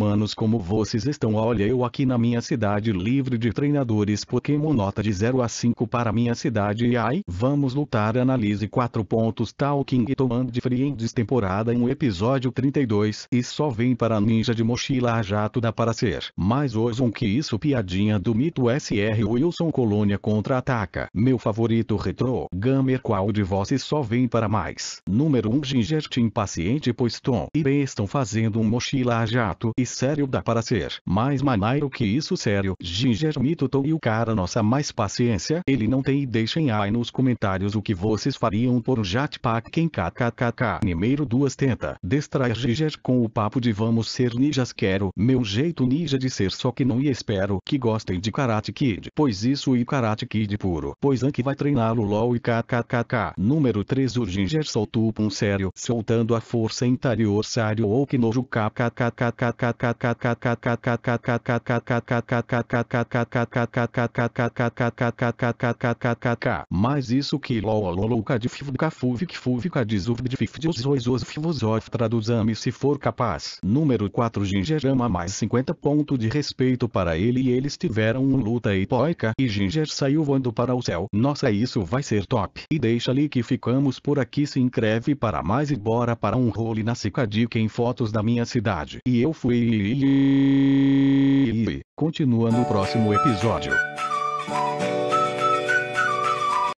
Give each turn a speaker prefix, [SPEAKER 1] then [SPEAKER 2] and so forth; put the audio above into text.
[SPEAKER 1] humanos como vocês estão. Ah, olha eu aqui na minha cidade livre de treinadores Pokémon nota de 0 a 5 para minha cidade e ai, vamos lutar analise 4 pontos Talking e Tomando de Friends temporada 1 episódio 32 e só vem para ninja de mochila a jato dá para ser. Mais ouçam que isso piadinha do mito SR Wilson Colônia contra-ataca. Meu favorito retro gamer qual de vocês só vem para mais. Número 1 Ginger impaciente pois Tom e bem estão fazendo um mochila a jato e sério dá para ser. Mais maneiro que isso sério. Ginger Mitutou e o cara nossa mais paciência ele não tem e deixem aí nos comentários o que vocês fariam por um jetpack quem kkkk. Primeiro duas tenta distrair Ginger com o papo de vamos ser ninjas quero meu jeito ninja de ser só que não e espero que gostem de Karate Kid. Pois isso e Karate Kid puro. Pois Anki vai treiná-lo lol e kkkk. Número 3 o Ginger
[SPEAKER 2] soltou um sério soltando a força interior sério ou que nojo kkkkkk mas isso que
[SPEAKER 1] traduzame se for capaz. Número 4 Gingerama mais 50 ponto de respeito para ele e eles tiveram uma luta epoica e Ginger saiu voando para o céu. Nossa isso vai ser top. E deixa ali que ficamos por aqui se inscreve para mais e bora para um role na Cicadica em fotos da minha cidade. E eu fui Continua no próximo episódio.